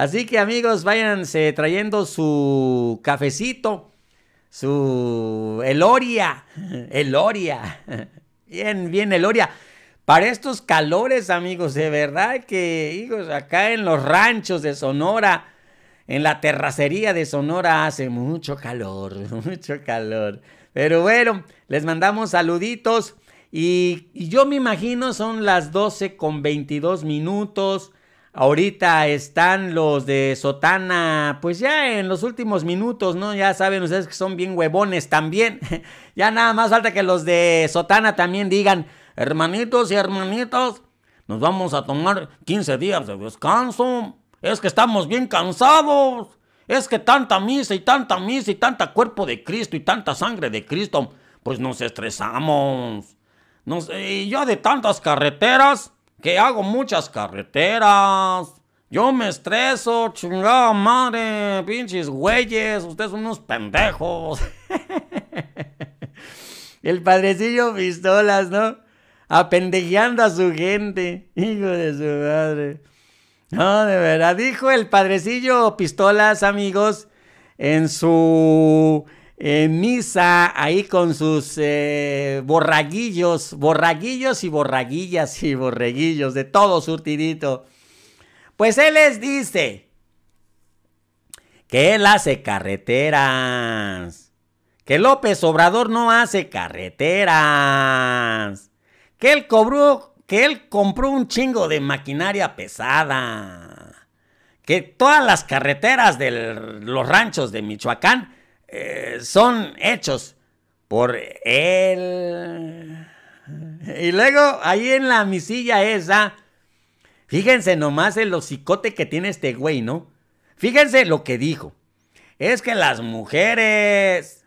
Así que amigos, váyanse trayendo su cafecito, su eloria, eloria, bien, bien eloria. Para estos calores, amigos, de verdad que, hijos, acá en los ranchos de Sonora, en la terracería de Sonora hace mucho calor, mucho calor. Pero bueno, les mandamos saluditos y, y yo me imagino son las 12 con 22 minutos. Ahorita están los de Sotana, pues ya en los últimos minutos, ¿no? Ya saben ustedes que son bien huevones también. ya nada más falta que los de Sotana también digan, hermanitos y hermanitos, nos vamos a tomar 15 días de descanso. Es que estamos bien cansados. Es que tanta misa y tanta misa y tanta cuerpo de Cristo y tanta sangre de Cristo, pues nos estresamos. y yo de tantas carreteras que hago muchas carreteras. Yo me estreso, chingada madre, pinches güeyes, ustedes son unos pendejos. El padrecillo pistolas, ¿no? Apendejeando a su gente, hijo de su madre. No, de verdad, dijo el padrecillo pistolas, amigos, en su en misa, ahí con sus eh, borraguillos, borraguillos y borraguillas y borreguillos, de todo surtidito. Pues él les dice que él hace carreteras, que López Obrador no hace carreteras, que él cobró, que él compró un chingo de maquinaria pesada, que todas las carreteras de los ranchos de Michoacán eh, son hechos por él. Y luego ahí en la misilla esa, fíjense nomás el hocicote que tiene este güey, ¿no? Fíjense lo que dijo. Es que las mujeres,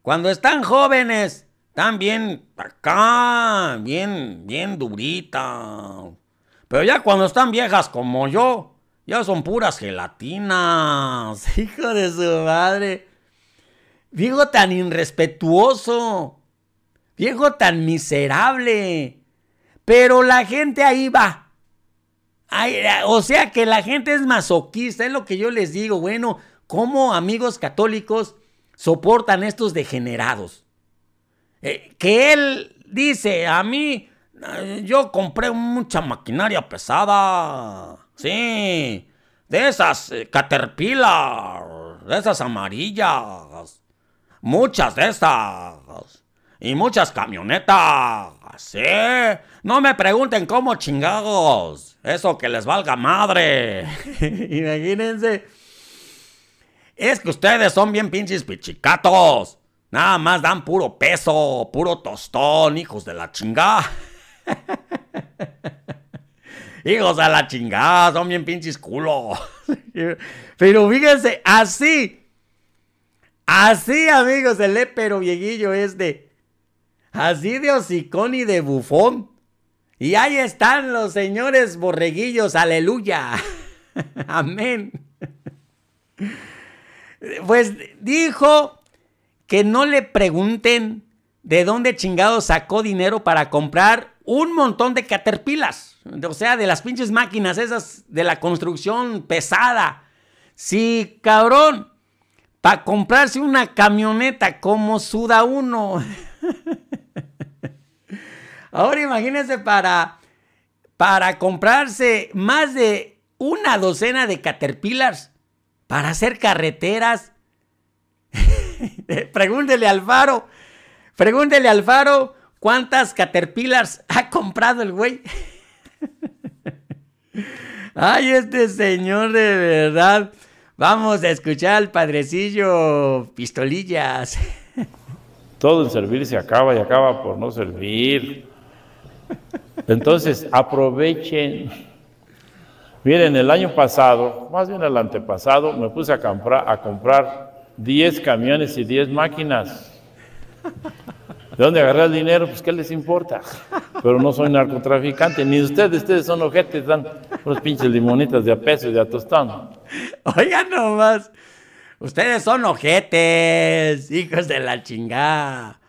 cuando están jóvenes, están bien acá, bien, bien durita. Pero ya cuando están viejas como yo, ya son puras gelatinas. Hijo de su madre. Viejo tan irrespetuoso. Viejo tan miserable. Pero la gente ahí va. Eh, o sea que la gente es masoquista, es lo que yo les digo. Bueno, ¿cómo amigos católicos soportan estos degenerados? Eh, que él dice, a mí, eh, yo compré mucha maquinaria pesada. Sí, de esas caterpillar, de esas amarillas muchas de estas. Y muchas camionetas. ¿Sí? ¿eh? No me pregunten cómo chingados. Eso que les valga madre. Imagínense. Es que ustedes son bien pinches pichicatos. Nada más dan puro peso, puro tostón, hijos de la chingada. hijos de la chingada, son bien pinches culos. Pero fíjense, así Así, amigos, el épero e, es de Así de hocicón y de bufón. Y ahí están los señores borreguillos, aleluya. Amén. Pues dijo que no le pregunten de dónde chingado sacó dinero para comprar un montón de caterpilas. O sea, de las pinches máquinas esas de la construcción pesada. Sí, cabrón para comprarse una camioneta como suda uno. Ahora imagínense para, para comprarse más de una docena de caterpillars para hacer carreteras. pregúntele al faro, pregúntele al faro cuántas caterpillars ha comprado el güey. Ay, este señor de verdad. Vamos a escuchar al padrecillo Pistolillas. Todo en servir se acaba y acaba por no servir. Entonces, aprovechen. Miren, el año pasado, más bien el antepasado, me puse a comprar, a comprar 10 camiones y 10 máquinas. ¿De dónde agarré el dinero? Pues qué les importa. Pero no soy narcotraficante, ni ustedes, ustedes son ojetes, dan unos pinches limonitas de a peso y de a tostón. Oigan nomás, ustedes son ojetes, hijos de la chingada.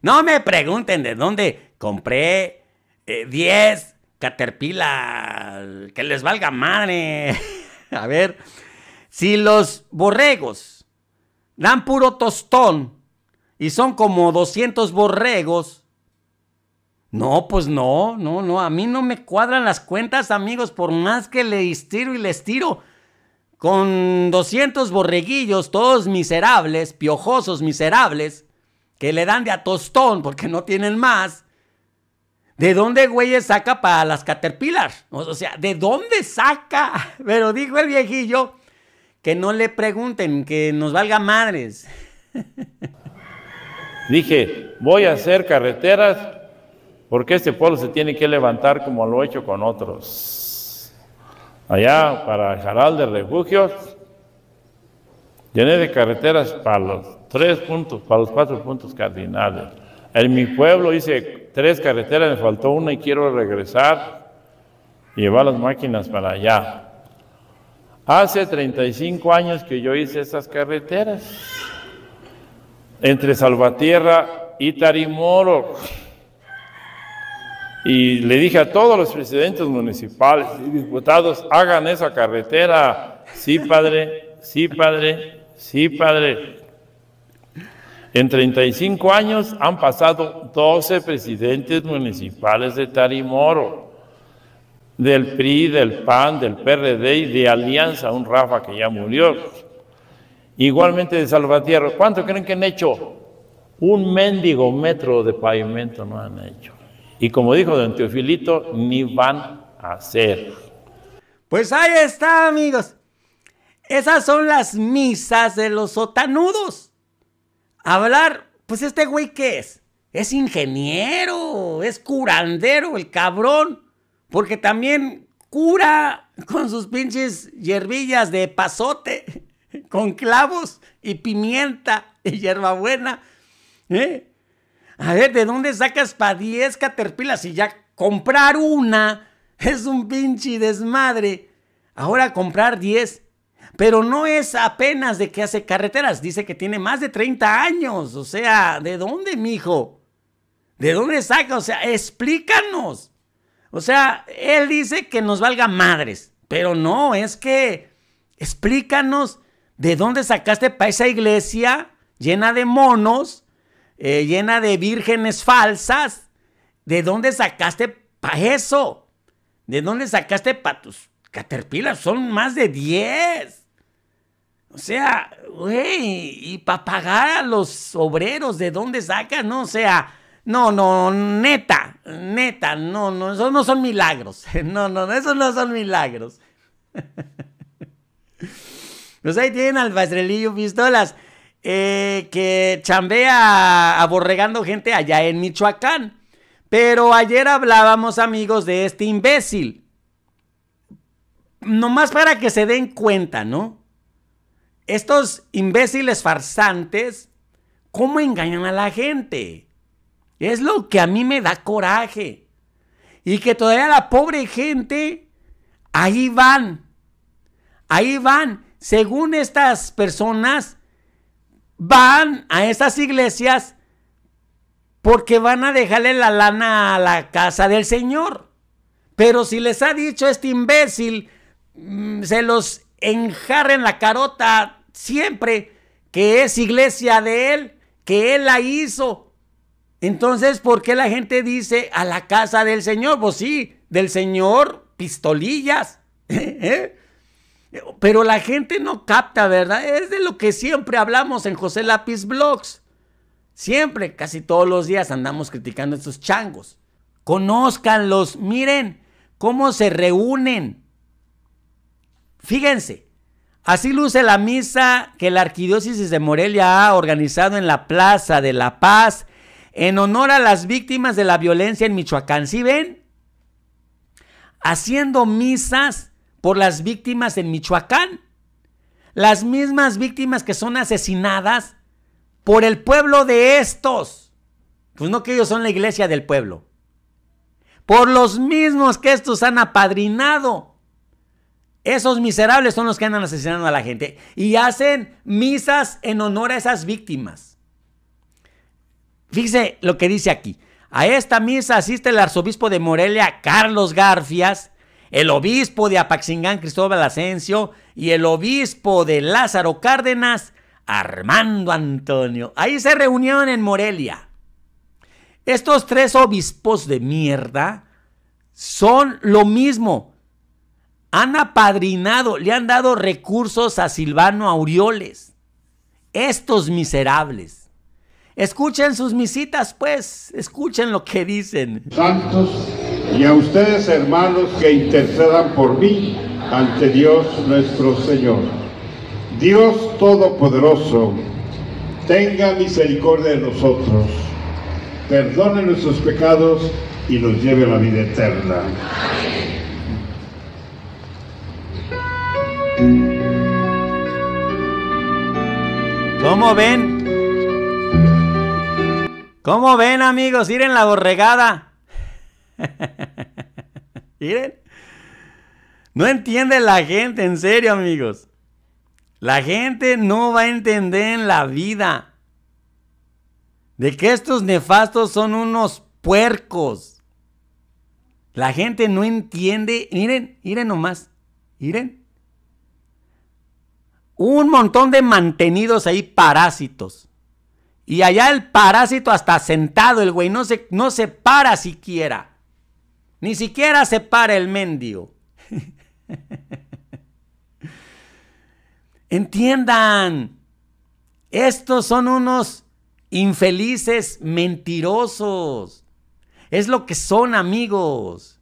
No me pregunten de dónde compré 10 eh, caterpillas, que les valga madre. A ver, si los borregos dan puro tostón, y son como 200 borregos. No, pues no, no, no, a mí no me cuadran las cuentas, amigos, por más que le estiro y le estiro Con 200 borreguillos, todos miserables, piojosos, miserables, que le dan de a tostón porque no tienen más. ¿De dónde, güeyes, saca para las caterpillars? O sea, ¿de dónde saca? Pero dijo el viejillo que no le pregunten, que nos valga madres. Dije, voy a hacer carreteras porque este pueblo se tiene que levantar como lo he hecho con otros. Allá para el Jaral de Refugios, llené de carreteras para los tres puntos, para los cuatro puntos cardinales. En mi pueblo hice tres carreteras, me faltó una y quiero regresar y llevar las máquinas para allá. Hace 35 años que yo hice esas carreteras entre Salvatierra y Tarimoro. Y le dije a todos los presidentes municipales y diputados, hagan esa carretera. Sí, padre, sí, padre, sí, padre. En 35 años han pasado 12 presidentes municipales de Tarimoro, del PRI, del PAN, del PRD y de Alianza, un Rafa que ya murió. Igualmente de Salvatierra, ¿cuánto creen que han hecho? Un mendigo metro de pavimento no han hecho. Y como dijo don Teofilito, ni van a hacer. Pues ahí está, amigos. Esas son las misas de los sotanudos. Hablar, pues este güey qué es? Es ingeniero, es curandero, el cabrón. Porque también cura con sus pinches hierbillas de pasote. con clavos y pimienta y hierbabuena. ¿Eh? A ver, ¿de dónde sacas para 10 caterpillas Y ya comprar una es un pinche desmadre. Ahora comprar 10. Pero no es apenas de que hace carreteras. Dice que tiene más de 30 años. O sea, ¿de dónde, mijo? ¿De dónde saca? O sea, explícanos. O sea, él dice que nos valga madres. Pero no, es que explícanos ¿de dónde sacaste para esa iglesia llena de monos, eh, llena de vírgenes falsas? ¿De dónde sacaste para eso? ¿De dónde sacaste para tus caterpillas? Son más de 10. O sea, güey, y para pagar a los obreros, ¿de dónde sacas? No, o sea, no, no, neta, neta, no, no, esos no son milagros. No, no, esos no son milagros. Pues ahí tienen al Bastrelillo Pistolas, eh, que chambea aborregando gente allá en Michoacán. Pero ayer hablábamos, amigos, de este imbécil. Nomás para que se den cuenta, ¿no? Estos imbéciles farsantes, ¿cómo engañan a la gente? Es lo que a mí me da coraje. Y que todavía la pobre gente, ahí van. Ahí van según estas personas, van a esas iglesias porque van a dejarle la lana a la casa del Señor. Pero si les ha dicho este imbécil, mm, se los enjarra en la carota siempre que es iglesia de él, que él la hizo. Entonces, ¿por qué la gente dice a la casa del Señor? Pues sí, del Señor, pistolillas. ¿eh? Pero la gente no capta, ¿verdad? Es de lo que siempre hablamos en José Lápiz Blogs. Siempre, casi todos los días andamos criticando estos changos. Conózcanlos, miren cómo se reúnen. Fíjense, así luce la misa que la Arquidiócesis de Morelia ha organizado en la Plaza de la Paz en honor a las víctimas de la violencia en Michoacán. ¿Sí ven? Haciendo misas por las víctimas en Michoacán. Las mismas víctimas que son asesinadas por el pueblo de estos. Pues no que ellos son la iglesia del pueblo. Por los mismos que estos han apadrinado. Esos miserables son los que andan asesinando a la gente y hacen misas en honor a esas víctimas. Fíjese lo que dice aquí. A esta misa asiste el arzobispo de Morelia, Carlos Garfias, el obispo de Apaxingán Cristóbal Asensio y el obispo de Lázaro Cárdenas Armando Antonio. Ahí se reunieron en Morelia. Estos tres obispos de mierda son lo mismo. Han apadrinado, le han dado recursos a Silvano Aureoles. Estos miserables. Escuchen sus misitas, pues, escuchen lo que dicen. Santos y a ustedes hermanos que intercedan por mí ante Dios nuestro Señor. Dios Todopoderoso, tenga misericordia de nosotros, perdone nuestros pecados y nos lleve a la vida eterna. ¿Cómo ven? ¿Cómo ven amigos? Ir en la borregada. Miren. No entiende la gente, en serio, amigos. La gente no va a entender en la vida de que estos nefastos son unos puercos. La gente no entiende. Miren, miren nomás. Miren. Un montón de mantenidos ahí parásitos. Y allá el parásito hasta sentado, el güey no se, no se para siquiera. Ni siquiera se para el mendio. Entiendan, estos son unos infelices mentirosos. Es lo que son amigos.